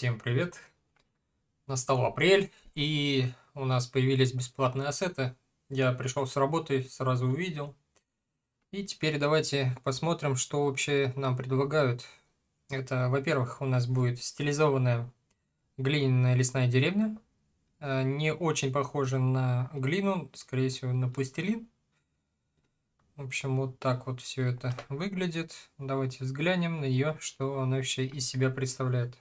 Всем привет! Настал апрель, и у нас появились бесплатные ассеты. Я пришел с работы, сразу увидел. И теперь давайте посмотрим, что вообще нам предлагают. Это, во-первых, у нас будет стилизованная глиняная лесная деревня. Э, не очень похожа на глину, скорее всего, на пластилин. В общем, вот так вот все это выглядит. Давайте взглянем на нее, что она вообще из себя представляет.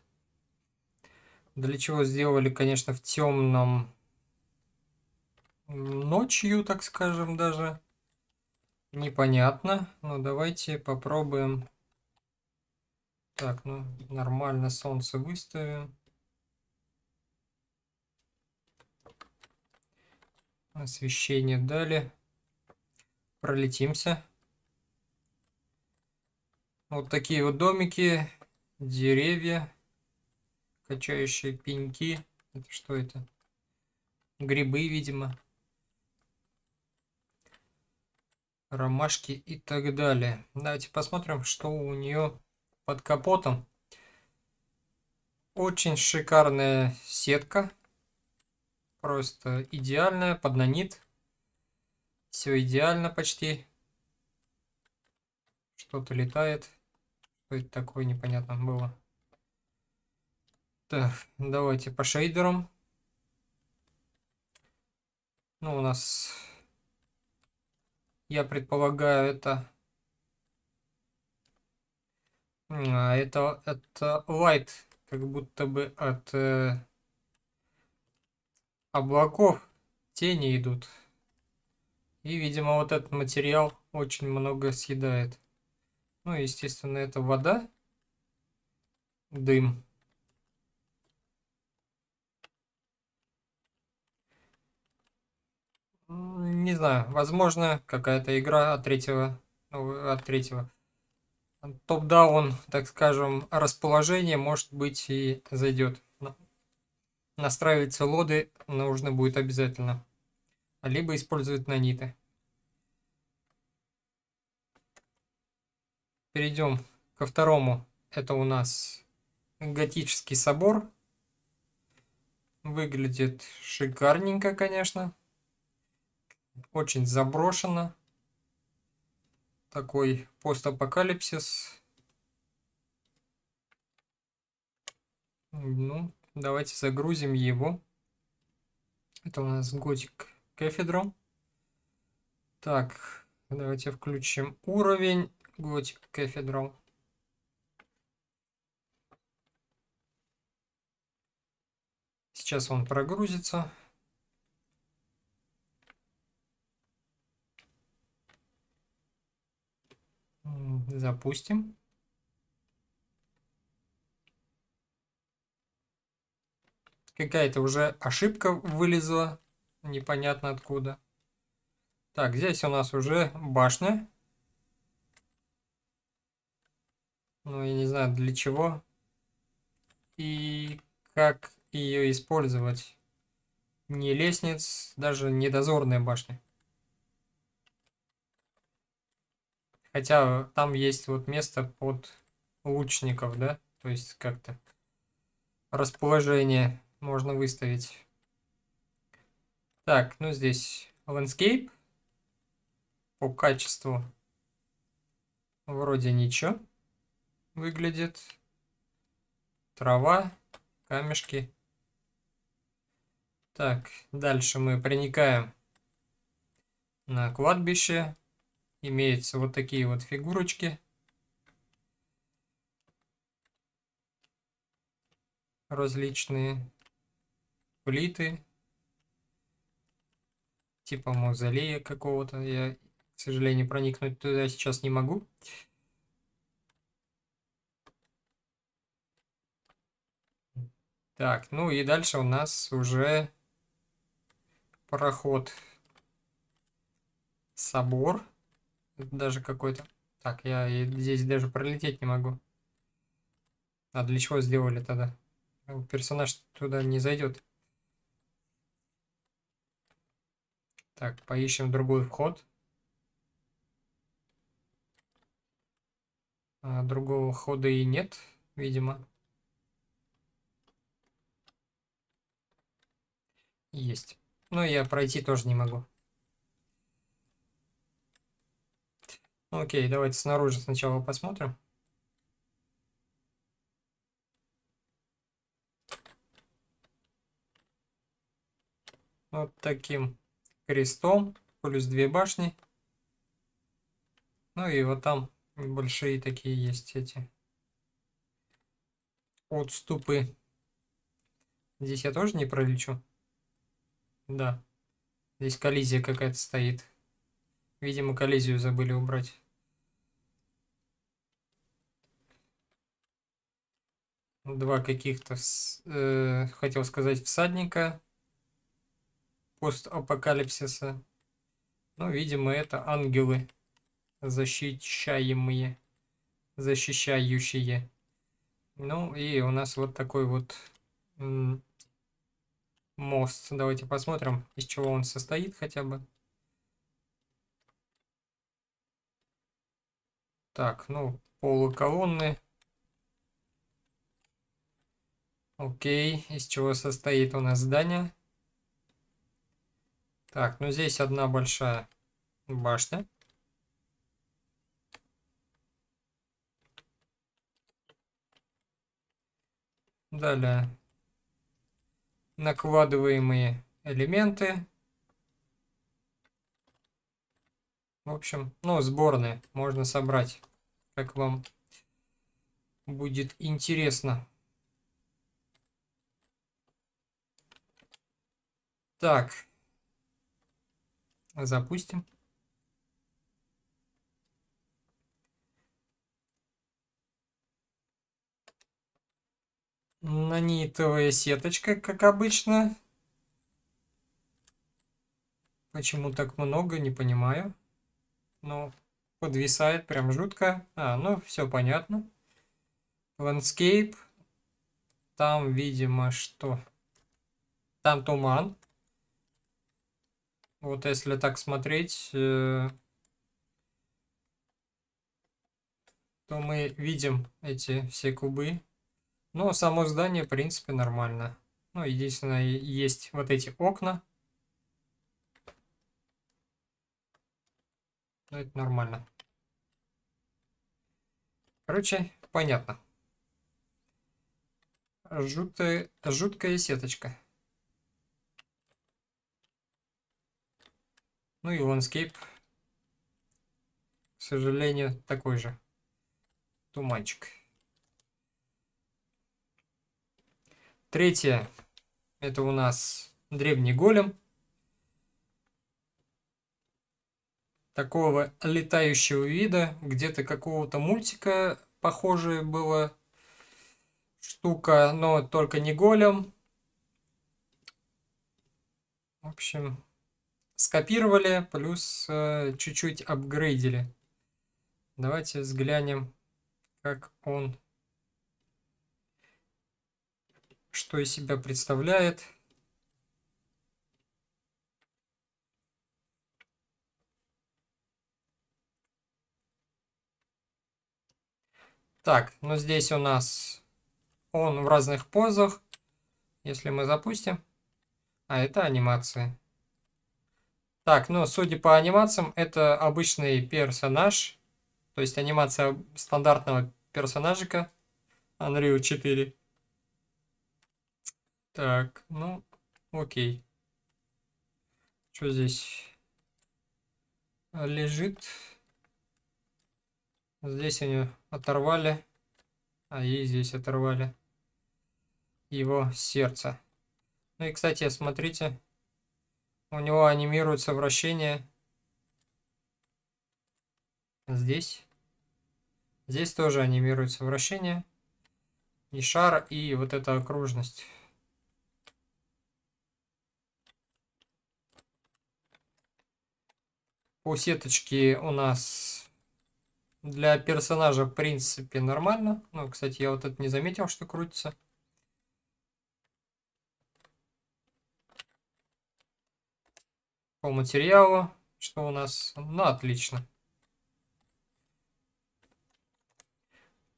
Для чего сделали, конечно, в темном ночью, так скажем, даже. Непонятно, но ну, давайте попробуем. Так, ну нормально солнце выставим. Освещение дали. Пролетимся. Вот такие вот домики, деревья качающие пеньки. Это что это? Грибы, видимо. Ромашки и так далее. Давайте посмотрим, что у нее под капотом. Очень шикарная сетка. Просто идеальная, под нанит. Все идеально почти. Что-то летает. Что это такое, непонятно было. Так, давайте по шейдерам. Ну, у нас, я предполагаю, это... А, это, это Light, как будто бы от э, облаков тени идут. И, видимо, вот этот материал очень много съедает. Ну, естественно, это вода, дым. не знаю, возможно, какая-то игра от третьего, ну, от третьего топ-даун, так скажем, расположение, может быть, и зайдет. Настраивать лоды нужно будет обязательно. Либо использовать наниты. Перейдем ко второму. Это у нас готический собор. Выглядит шикарненько, конечно. Очень заброшено. Такой постапокалипсис. Ну, давайте загрузим его. Это у нас Готик Кафедрал. Так, давайте включим уровень Готик Кафедрал. Сейчас он прогрузится. Запустим. Какая-то уже ошибка вылезла, непонятно откуда. Так, здесь у нас уже башня. Ну, я не знаю, для чего. И как ее использовать. Не лестниц, даже не дозорная башня. Хотя там есть вот место под лучников, да? То есть как-то расположение можно выставить. Так, ну здесь landscape по качеству вроде ничего выглядит. Трава, камешки. Так, дальше мы проникаем на кладбище имеются вот такие вот фигурочки. Различные плиты. Типа мавзолея какого-то. Я, к сожалению, проникнуть туда сейчас не могу. Так, ну и дальше у нас уже пароход собор даже какой-то. Так, я здесь даже пролететь не могу. А для чего сделали тогда? Ну, персонаж туда не зайдет. Так, поищем другой вход. А другого хода и нет, видимо. Есть. Но ну, я пройти тоже не могу. Ну, окей, давайте снаружи сначала посмотрим. Вот таким крестом, плюс две башни. Ну и вот там большие такие есть эти отступы. Здесь я тоже не пролечу. Да. Здесь коллизия какая-то стоит. Видимо, коллизию забыли убрать. Два каких-то, э, хотел сказать, всадника постапокалипсиса. Ну, видимо, это ангелы, защищаемые, защищающие. Ну, и у нас вот такой вот мост. Давайте посмотрим, из чего он состоит хотя бы. Так, ну, полуколонны. Окей, из чего состоит у нас здание? Так, ну здесь одна большая башня. Далее накладываемые элементы. В общем, ну, сборные можно собрать, как вам будет интересно. Так, запустим. Нанитовая сеточка, как обычно. Почему так много, не понимаю. Ну, подвисает прям жутко. А, ну, все понятно. Landscape. Там, видимо, что? Там туман. Вот если так смотреть, э, то мы видим эти все кубы. Но ну, само здание, в принципе, нормально. Ну, единственное, есть вот эти окна. Ну это нормально. Короче, понятно. Жуткая, жуткая сеточка. Ну и ландскейп, к сожалению, такой же. Туманчик. Третье. Это у нас древний голем. такого летающего вида, где-то какого-то мультика похожая была штука, но только не голем. В общем, скопировали, плюс э, чуть-чуть э, апгрейдили. Давайте взглянем, как он, что из себя представляет. Так, ну здесь у нас он в разных позах. Если мы запустим. А, это анимации. Так, ну, судя по анимациям, это обычный персонаж. То есть анимация стандартного персонажика Unreal 4. Так, ну, окей. Что здесь лежит? Здесь они оторвали, а ей здесь оторвали его сердце. Ну и, кстати, смотрите, у него анимируется вращение здесь. Здесь тоже анимируется вращение. И шар, и вот эта окружность. По сеточке у нас для персонажа, в принципе, нормально. Ну, кстати, я вот это не заметил, что крутится. По материалу, что у нас? Ну, отлично.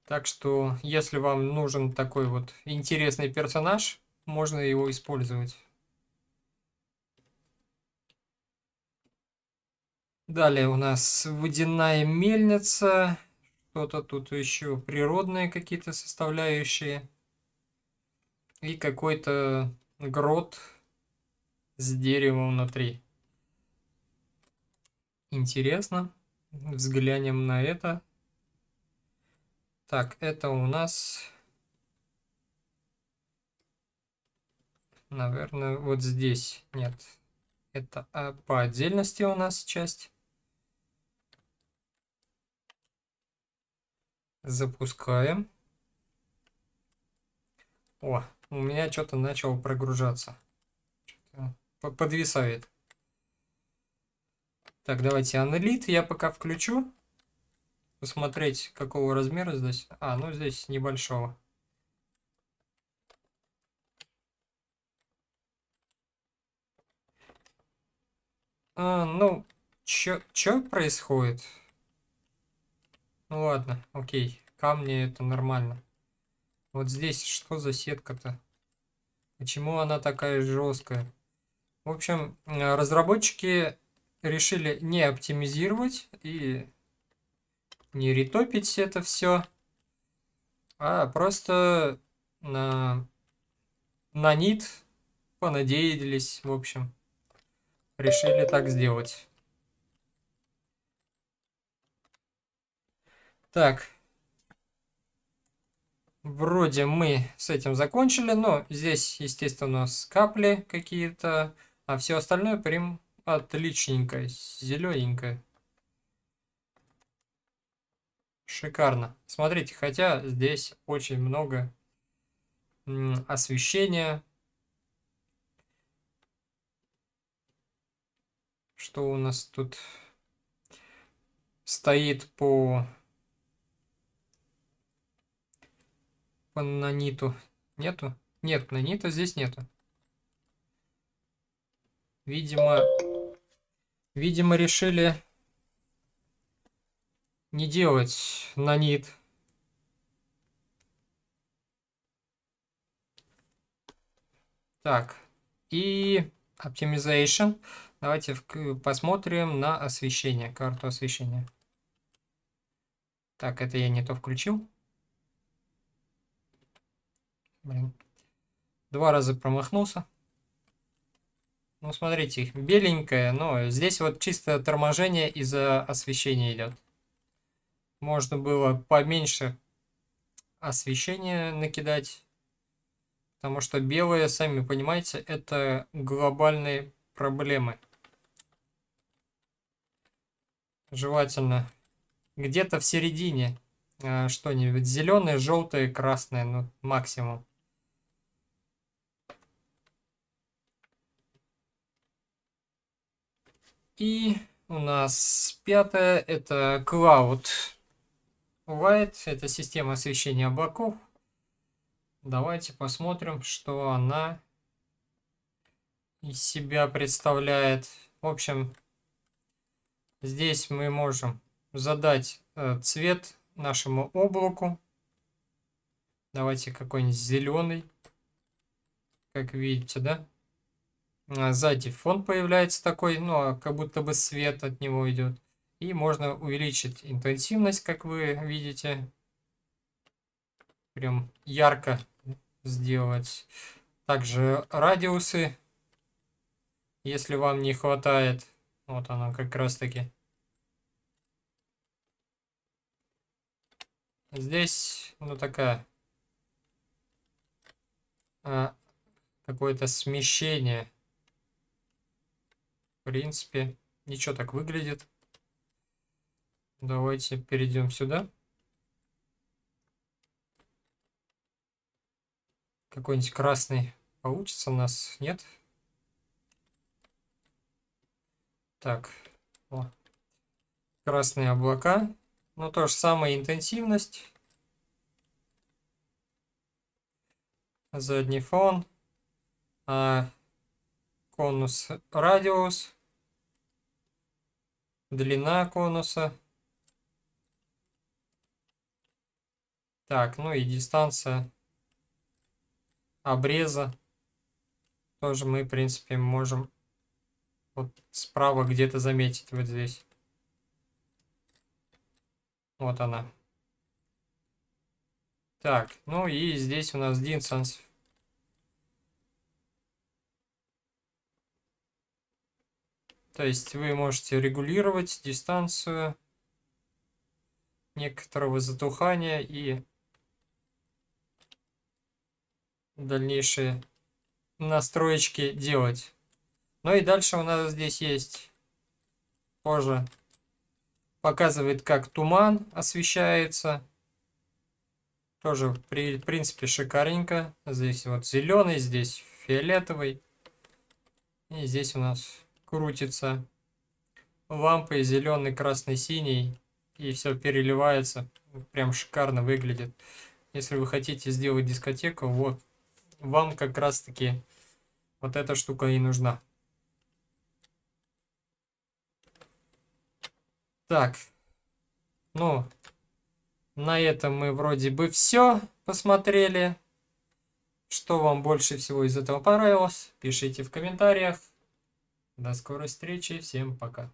Так что, если вам нужен такой вот интересный персонаж, можно его использовать. Далее у нас водяная мельница. Что-то тут еще природные какие-то составляющие. И какой-то грот с деревом внутри. Интересно. Взглянем на это. Так, это у нас... Наверное, вот здесь. Нет. Это а, по отдельности у нас часть. Запускаем. О, у меня что-то начало прогружаться. Что подвисает. Так, давайте аналит я пока включу. Посмотреть, какого размера здесь. А, ну здесь небольшого. А, ну, чё, чё происходит? Ну ладно, окей. Камни это нормально. Вот здесь что за сетка-то? Почему она такая жесткая? В общем, э, разработчики решили не оптимизировать и не ретопить это все, а просто на, на нит понадеялись, в общем. Решили так сделать. Так. Вроде мы с этим закончили, но здесь, естественно, у нас капли какие-то, а все остальное прям отличненько, зелененько, Шикарно. Смотрите, хотя здесь очень много освещения. Что у нас тут стоит по по наниту нету? Нет, нанита здесь нету. Видимо, видимо решили не делать нанит. Так, и оптимизация. Давайте посмотрим на освещение, карту освещения. Так, это я не то включил. Блин. Два раза промахнулся. Ну, смотрите, беленькая, но здесь вот чисто торможение из-за освещения идет. Можно было поменьше освещения накидать. Потому что белые, сами понимаете, это глобальные проблемы. Желательно где-то в середине а, что-нибудь зеленое, желтое, красное, ну максимум. И у нас пятое это Cloud Light, это система освещения облаков. Давайте посмотрим, что она из себя представляет. В общем, здесь мы можем задать э, цвет нашему облаку. Давайте какой-нибудь зеленый, как видите, да? А, сзади фон появляется такой, ну, а как будто бы свет от него идет. И можно увеличить интенсивность, как вы видите. Прям ярко сделать. Также радиусы, если вам не хватает. Вот она как раз таки. Здесь, ну, такая... А, какое-то смещение принципе, ничего так выглядит. Давайте перейдем сюда. Какой-нибудь красный получится у нас? Нет? Так. О. Красные облака. Ну, то же самое интенсивность. Задний фон. А, конус радиус. Длина конуса. Так, ну и дистанция обреза. Тоже мы, в принципе, можем вот справа где-то заметить вот здесь. Вот она. Так, ну и здесь у нас distance То есть вы можете регулировать дистанцию некоторого затухания и дальнейшие настроечки делать. Ну и дальше у нас здесь есть позже показывает, как туман освещается. Тоже, в принципе, шикарненько. Здесь вот зеленый, здесь фиолетовый. И здесь у нас крутится. Лампы зеленый, красный, синий. И все переливается. Прям шикарно выглядит. Если вы хотите сделать дискотеку, вот вам как раз таки вот эта штука и нужна. Так, ну, на этом мы вроде бы все посмотрели. Что вам больше всего из этого понравилось, пишите в комментариях. До скорой встречи, всем пока.